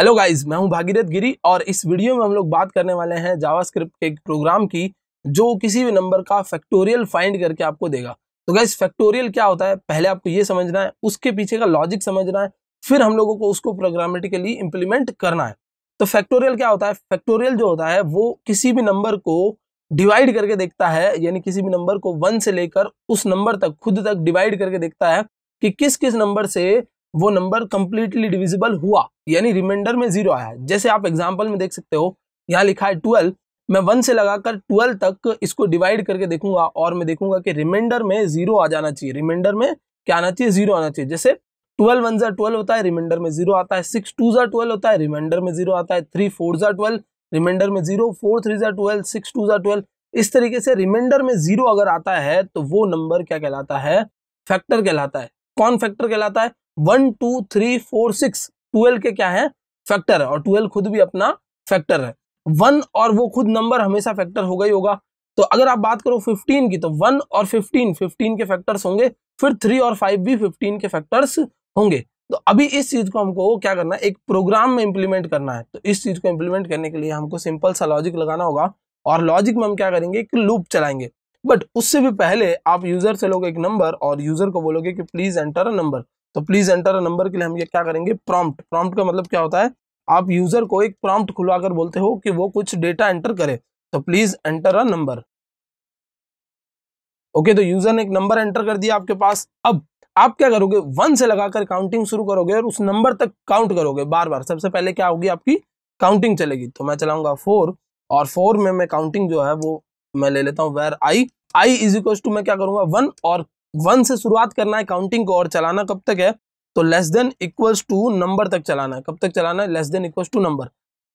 hello guys मैं हूं भागीरथ गिरी और इस वीडियो में हम लोग बात करने वाले हैं जावास्क्रिप्ट के एक प्रोग्राम की जो किसी भी नंबर का फैक्टोरियल फाइंड करके आपको देगा तो गाइस फैक्टोरियल क्या होता है पहले आपको ये समझना है उसके पीछे का लॉजिक समझना है फिर हम लोगों को उसको प्रोग्रामेटिकली इम्प्लीमेंट करना है तो फैक्टोरियल क्या होता है फैक्टोरियल जो होता है वो किसी भी नंबर को डिवाइड करके देखता है यानी किसी भी नंबर को वन से लेकर उस नंबर तक खुद तक डिवाइड करके देखता है कि किस किस नंबर से वो नंबर कंप्लीटली डिविजिबल हुआ यानी रिमाइंडर में जीरो आया जैसे आप एग्जाम्पल में देख सकते हो यहाँ लिखा है ट्वेल्व मैं वन से लगाकर ट्वेल्व तक इसको डिवाइड करके देखूंगा और मैं देखूंगा कि रिमाइंडर में जीरो आ जाना चाहिए रिमाइंडर में क्या आना चाहिए जीरो आना चाहिए जैसे ट्वेल्व वन जार ट्वेल्व होता है रिमाइंडर में जीरो आता है सिक्स टू जर ट्वेल्व होता है रिमाइंडर में जीरो आता है three four are twelve remainder में zero four three are twelve six two are twelve इस तरीके से रिमाइंडर में जीरो अगर आता है तो वो नंबर क्या कहलाता है फैक्टर कहलाता है कौन फैक्टर कहलाता है one two three four six twelve के क्या है फैक्टर है और ट्वेल्व खुद भी अपना फैक्टर है वन और वो खुद नंबर हमेशा फैक्टर होगा ही होगा तो अगर आप बात करो फिफ्टीन की तो वन और फिफ्टीन फिफ्टीन के फैक्टर्स होंगे फिर थ्री और फाइव भी फिफ्टीन के फैक्टर्स होंगे तो अभी इस चीज को हमको क्या करना है एक प्रोग्राम में इंप्लीमेंट करना है तो इस चीज को इंप्लीमेंट करने के लिए हमको सिंपल सा लॉजिक लगाना होगा और लॉजिक में हम क्या करेंगे एक लूप चलाएंगे बट उससे भी पहले आप यूजर से लोगे एक नंबर और यूजर को बोलोगे कि प्लीज एंटर अ नंबर तो प्लीज एंटर नंबर के लिए हम ये क्या करेंगे प्रॉम्प्ट प्रॉम्प्ट का मतलब क्या होता है आप यूजर को एक प्रॉम्प्ट खुलवाकर बोलते हो कि वो कुछ डेटा एंटर करे तो please enter a number okay तो यूजर ने एक नंबर एंटर कर दिया आपके पास अब आप क्या करोगे वन से लगाकर काउंटिंग शुरू करोगे और उस नंबर तक काउंट करोगे बार बार सबसे पहले क्या होगी आपकी काउंटिंग चलेगी तो मैं चलाऊंगा फोर और फोर में मैं काउंटिंग जो है वो मैं ले लेता हूँ where i i is equal to मैं क्या करूंगा वन और वन से शुरुआत करना है काउंटिंग को और चलाना कब तक है तो less than equals to number तक चलाना है कब तक चलाना है less than equals to number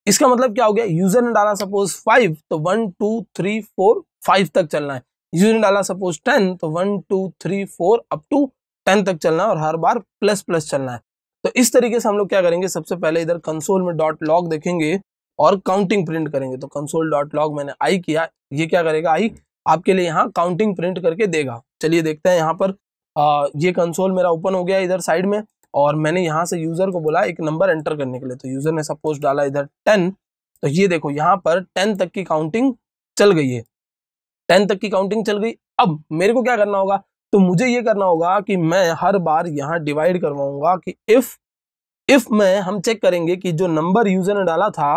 इसका मतलब क्या हो गया यूजर ने डाला सपोज फाइव तो one two three four five तक चलना है यूजर ने डाला सपोज टेन तो one two three four up to ten तक चलना है और हर बार प्लस प्लस चलना है तो इस तरीके से हम लोग क्या करेंगे सबसे पहले इधर कंसोल में डॉट लॉग देखेंगे और काउंटिंग प्रिंट करेंगे तो कंसोल डॉट लॉग मैंने आई किया ये क्या करेगा आई आपके लिए यहाँ काउंटिंग प्रिंट करके देगा चलिए देखते हैं यहाँ पर आ, ये कंसोल मेरा ओपन हो गया इधर साइड में और मैंने यहाँ से यूज़र को बोला एक नंबर एंटर करने के लिए तो यूज़र ने सपोज डाला इधर टेन तो ये देखो यहाँ पर टेन तक की काउंटिंग चल गई है टेन तक की काउंटिंग चल गई अब मेरे को क्या करना होगा तो मुझे ये करना होगा कि मैं हर बार यहाँ डिवाइड करवाऊंगा कि इफ़ इफ में हम चेक करेंगे कि जो नंबर यूजर ने डाला था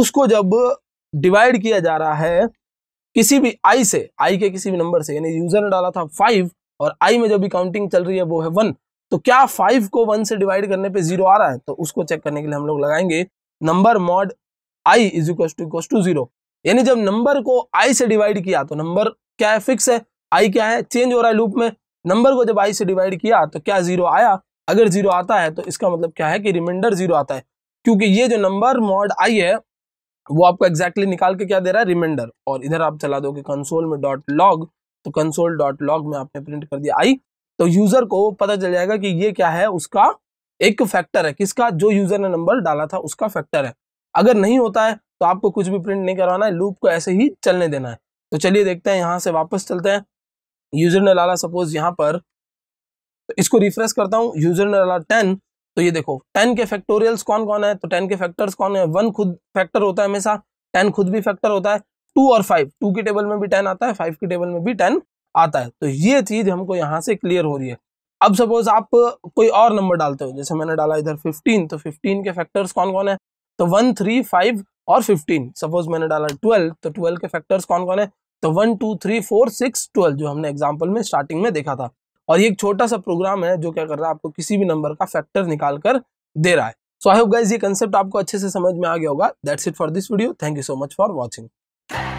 उसको जब डिवाइड किया जा रहा है किसी भी आई से आई के किसी भी नंबर से यानी यूजर ने डाला था फाइव और आई में जो भी काउंटिंग चल रही है वो है वन तो क्या फाइव को वन से डिवाइड करने पे जीरो आ रहा है तो उसको चेक करने के लिए हम लोग लगाएंगे number mod i is equal to equal to zero यानी जब नंबर को आई से डिवाइड किया तो नंबर क्या है फिक्स है आई क्या है चेंज हो रहा है लूप में नंबर को जब आई से डिवाइड किया तो क्या जीरो आया अगर जीरो आता है तो इसका मतलब क्या है कि रिमाइंडर जीरो आता है क्योंकि ये जो नंबर मॉड आई है वो आपको एग्जैक्टली exactly निकाल के क्या दे रहा है रिमाइंडर और इधर आप चला दो कंसोल में डॉट लॉग तो कंसोल डॉट लॉग में आपने प्रिंट कर दिया आई तो यूजर को पता चल जाएगा कि ये क्या है उसका एक फैक्टर है किसका जो यूजर ने नंबर डाला था उसका फैक्टर है अगर नहीं होता है तो आपको कुछ भी प्रिंट नहीं करवाना है लूप को ऐसे ही चलने देना है तो चलिए देखते हैं यहाँ से वापस चलते हैं यूजर ने डाला सपोज यहाँ पर तो इसको रिफ्रेश करता हूँ यूजर ने डाला टेन तो ये देखो टेन के फैक्टोरियल्स कौन कौन है तो टेन के फैक्टर्स कौन है वन खुद फैक्टर होता है हमेशा टेन खुद भी फैक्टर होता है टू और फाइव टू के टेबल में भी टेन आता है फाइव के टेबल में भी टेन आता है तो ये चीज हमको यहाँ से क्लियर हो रही है अब सपोज आप कोई और नंबर डालते हो जैसे मैंने डाला इधर फिफ्टीन तो फिफ्टीन के फैक्टर्स कौन कौन है तो वन थ्री फाइव और फिफ्टीन सपोज मैंने डाला ट्वेल्व तो ट्वेल्व के फैक्टर्स कौन कौन है तो one two three four six twelve जो हमने एग्जाम्पल में स्टार्टिंग में देखा था और ये एक छोटा सा प्रोग्राम है जो क्या कर रहा है आपको किसी भी नंबर का फैक्टर निकाल कर दे रहा है सो आई होप गाइज ये कंसेप्ट आपको अच्छे से समझ में आ गया होगा that's it for this video thank you so much for watching